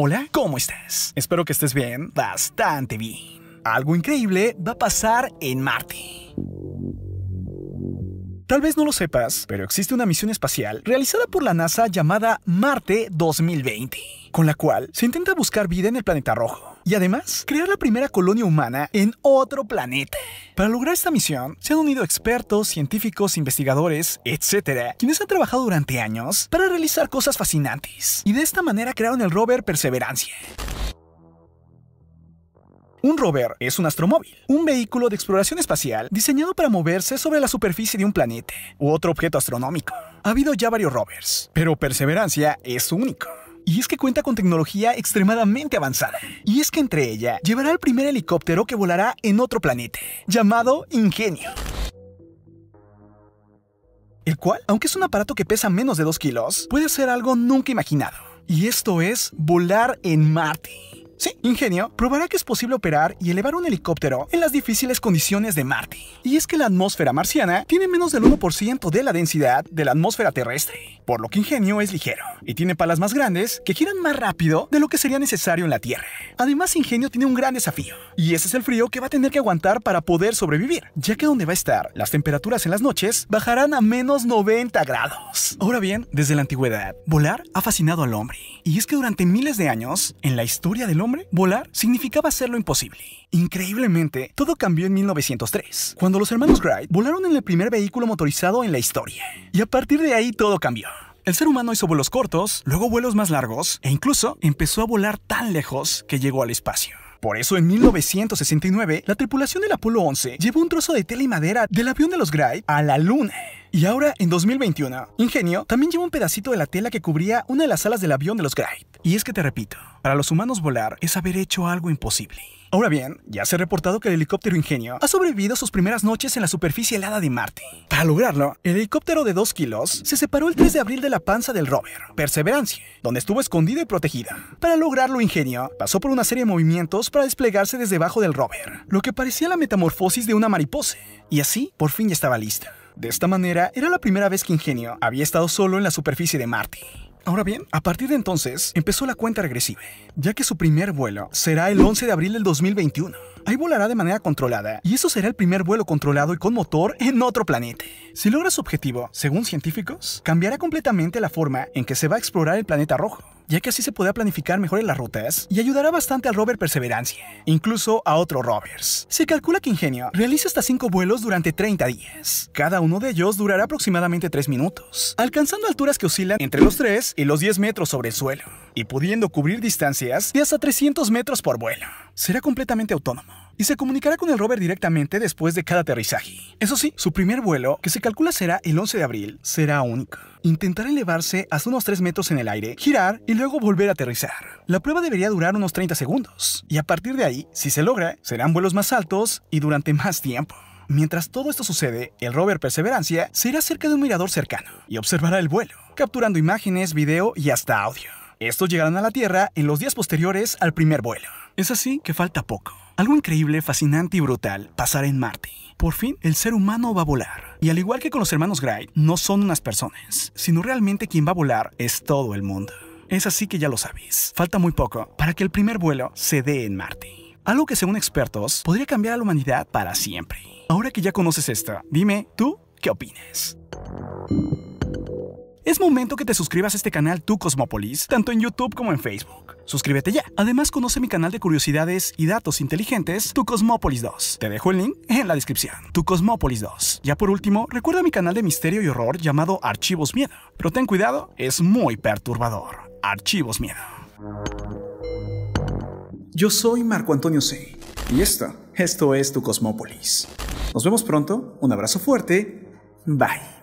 Hola, ¿cómo estás? Espero que estés bien, bastante bien. Algo increíble va a pasar en Marte. Tal vez no lo sepas, pero existe una misión espacial realizada por la NASA llamada Marte 2020, con la cual se intenta buscar vida en el planeta rojo y además crear la primera colonia humana en otro planeta. Para lograr esta misión, se han unido expertos, científicos, investigadores, etcétera, quienes han trabajado durante años para realizar cosas fascinantes, y de esta manera crearon el rover Perseverancia. Un rover es un astromóvil, un vehículo de exploración espacial diseñado para moverse sobre la superficie de un planeta u otro objeto astronómico. Ha habido ya varios rovers, pero Perseverancia es único y es que cuenta con tecnología extremadamente avanzada. Y es que entre ella llevará el primer helicóptero que volará en otro planeta, llamado Ingenio el cual, aunque es un aparato que pesa menos de 2 kilos, puede ser algo nunca imaginado. Y esto es volar en Marte. Sí, Ingenio probará que es posible operar y elevar un helicóptero en las difíciles condiciones de Marte. Y es que la atmósfera marciana tiene menos del 1% de la densidad de la atmósfera terrestre, por lo que Ingenio es ligero y tiene palas más grandes que giran más rápido de lo que sería necesario en la Tierra. Además, Ingenio tiene un gran desafío, y ese es el frío que va a tener que aguantar para poder sobrevivir, ya que donde va a estar, las temperaturas en las noches bajarán a menos 90 grados. Ahora bien, desde la antigüedad, volar ha fascinado al hombre, y es que durante miles de años, en la historia del hombre, volar, significaba hacer lo imposible. Increíblemente, todo cambió en 1903, cuando los hermanos Wright volaron en el primer vehículo motorizado en la historia. Y a partir de ahí todo cambió. El ser humano hizo vuelos cortos, luego vuelos más largos, e incluso empezó a volar tan lejos que llegó al espacio. Por eso en 1969, la tripulación del Apolo 11 llevó un trozo de tela y madera del avión de los Wright a la Luna. Y ahora, en 2021, Ingenio también lleva un pedacito de la tela que cubría una de las alas del avión de los Gripe Y es que te repito, para los humanos volar es haber hecho algo imposible. Ahora bien, ya se ha reportado que el helicóptero Ingenio ha sobrevivido sus primeras noches en la superficie helada de Marte. Para lograrlo, el helicóptero de 2 kilos se separó el 3 de abril de la panza del rover, Perseverance, donde estuvo escondida y protegida. Para lograrlo, Ingenio pasó por una serie de movimientos para desplegarse desde debajo del rover, lo que parecía la metamorfosis de una mariposa. Y así, por fin ya estaba lista. De esta manera, era la primera vez que Ingenio había estado solo en la superficie de Marte. Ahora bien, a partir de entonces empezó la cuenta regresiva, ya que su primer vuelo será el 11 de abril del 2021. Ahí volará de manera controlada, y eso será el primer vuelo controlado y con motor en otro planeta. Si logra su objetivo, según científicos, cambiará completamente la forma en que se va a explorar el planeta rojo ya que así se podrá planificar mejor en las rutas y ayudará bastante al rover Perseverancia, incluso a otros rovers. Se calcula que Ingenio realiza hasta 5 vuelos durante 30 días. Cada uno de ellos durará aproximadamente 3 minutos, alcanzando alturas que oscilan entre los 3 y los 10 metros sobre el suelo, y pudiendo cubrir distancias de hasta 300 metros por vuelo. Será completamente autónomo y se comunicará con el rover directamente después de cada aterrizaje. Eso sí, su primer vuelo, que se calcula será el 11 de abril, será único. Intentará elevarse hasta unos 3 metros en el aire, girar y luego volver a aterrizar. La prueba debería durar unos 30 segundos, y a partir de ahí, si se logra, serán vuelos más altos y durante más tiempo. Mientras todo esto sucede, el rover Perseverancia se irá cerca de un mirador cercano y observará el vuelo, capturando imágenes, video y hasta audio. Estos llegarán a la Tierra en los días posteriores al primer vuelo. Es así que falta poco. Algo increíble, fascinante y brutal pasará en Marte. Por fin, el ser humano va a volar. Y al igual que con los hermanos Gray, no son unas personas, sino realmente quien va a volar es todo el mundo. Es así que ya lo sabéis. Falta muy poco para que el primer vuelo se dé en Marte. Algo que según expertos podría cambiar a la humanidad para siempre. Ahora que ya conoces esto, dime tú qué opinas. Es momento que te suscribas a este canal Tu Cosmópolis, tanto en YouTube como en Facebook. Suscríbete ya. Además, conoce mi canal de curiosidades y datos inteligentes, Tu Cosmópolis 2. Te dejo el link en la descripción. Tu Cosmópolis 2. Ya por último, recuerda mi canal de misterio y horror llamado Archivos Miedo. Pero ten cuidado, es muy perturbador. Archivos Miedo. Yo soy Marco Antonio C. Y esto, esto es Tu Cosmópolis. Nos vemos pronto. Un abrazo fuerte. Bye.